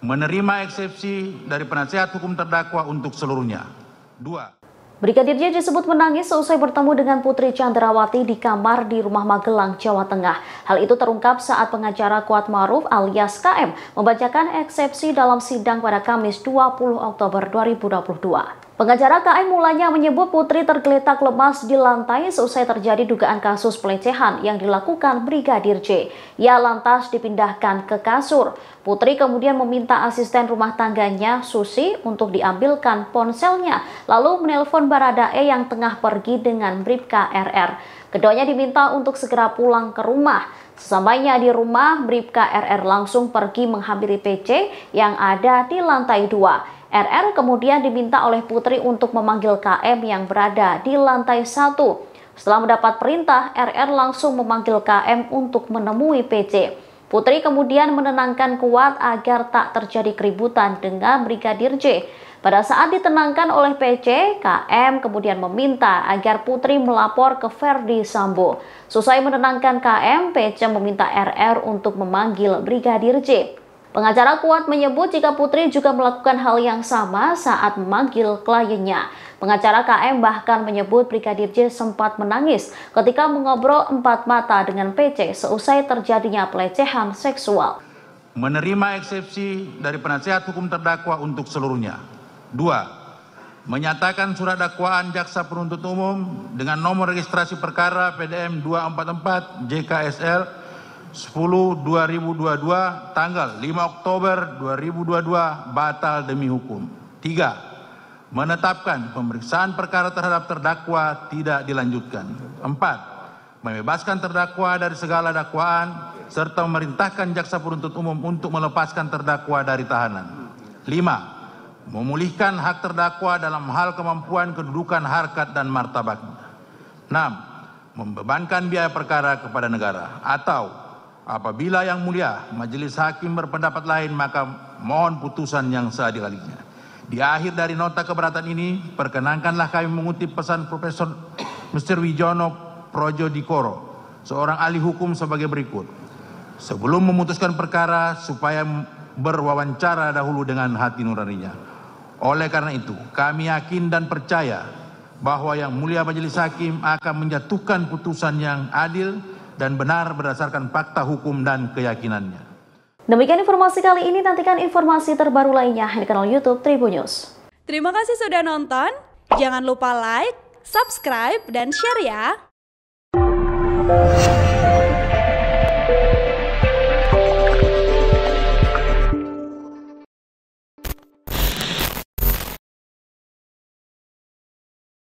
menerima eksepsi dari penasehat hukum terdakwa untuk seluruhnya. Dua. Brigadir J disebut menangis seusai bertemu dengan Putri Chandrawati di kamar di rumah Magelang, Jawa Tengah. Hal itu terungkap saat pengacara Kuat Maruf alias KM membacakan eksepsi dalam sidang pada Kamis 20 Oktober 2022. Pengacara KM mulanya menyebut Putri tergeletak lemas di lantai seusai terjadi dugaan kasus pelecehan yang dilakukan Brigadir J. Ia lantas dipindahkan ke kasur. Putri kemudian meminta asisten rumah tangganya, Susi, untuk diambilkan ponselnya, lalu menelpon Baradae yang tengah pergi dengan Bribka RR. Keduanya diminta untuk segera pulang ke rumah. Sesampainya di rumah, Bribka RR langsung pergi menghampiri PC yang ada di lantai dua. RR kemudian diminta oleh Putri untuk memanggil KM yang berada di lantai satu. Setelah mendapat perintah, RR langsung memanggil KM untuk menemui PC. Putri kemudian menenangkan Kuat agar tak terjadi keributan dengan Brigadir J. Pada saat ditenangkan oleh PC, KM kemudian meminta agar Putri melapor ke Ferdi Sambo. Selesai menenangkan KM, PC meminta RR untuk memanggil Brigadir J. Pengacara Kuat menyebut jika Putri juga melakukan hal yang sama saat memanggil kliennya. Pengacara KM bahkan menyebut Brigadir J sempat menangis ketika mengobrol empat mata dengan PC seusai terjadinya pelecehan seksual. Menerima eksepsi dari penasehat hukum terdakwa untuk seluruhnya. Dua, menyatakan surat dakwaan jaksa penuntut umum dengan nomor registrasi perkara PDM 244 JKSL sepuluh dua ribu dua puluh dua tanggal lima oktober dua ribu dua puluh dua batal demi hukum tiga menetapkan pemeriksaan perkara terhadap terdakwa tidak dilanjutkan empat membebaskan terdakwa dari segala dakwaan serta memerintahkan jaksa penuntut umum untuk melepaskan terdakwa dari tahanan lima memulihkan hak terdakwa dalam hal kemampuan kedudukan harkat dan martabat enam membebankan biaya perkara kepada negara atau Apabila yang mulia majelis hakim berpendapat lain maka mohon putusan yang seadil-adilnya. Di akhir dari nota keberatan ini, perkenankanlah kami mengutip pesan Profesor Mr. Wijono Projo Dikoro, seorang ahli hukum sebagai berikut. Sebelum memutuskan perkara supaya berwawancara dahulu dengan hati nuraninya. Oleh karena itu, kami yakin dan percaya bahwa yang mulia majelis hakim akan menjatuhkan putusan yang adil dan benar berdasarkan fakta hukum dan keyakinannya. Demikian informasi kali ini, nantikan informasi terbaru lainnya di kanal Youtube Tribunnews. Terima kasih sudah nonton, jangan lupa like, subscribe, dan share ya!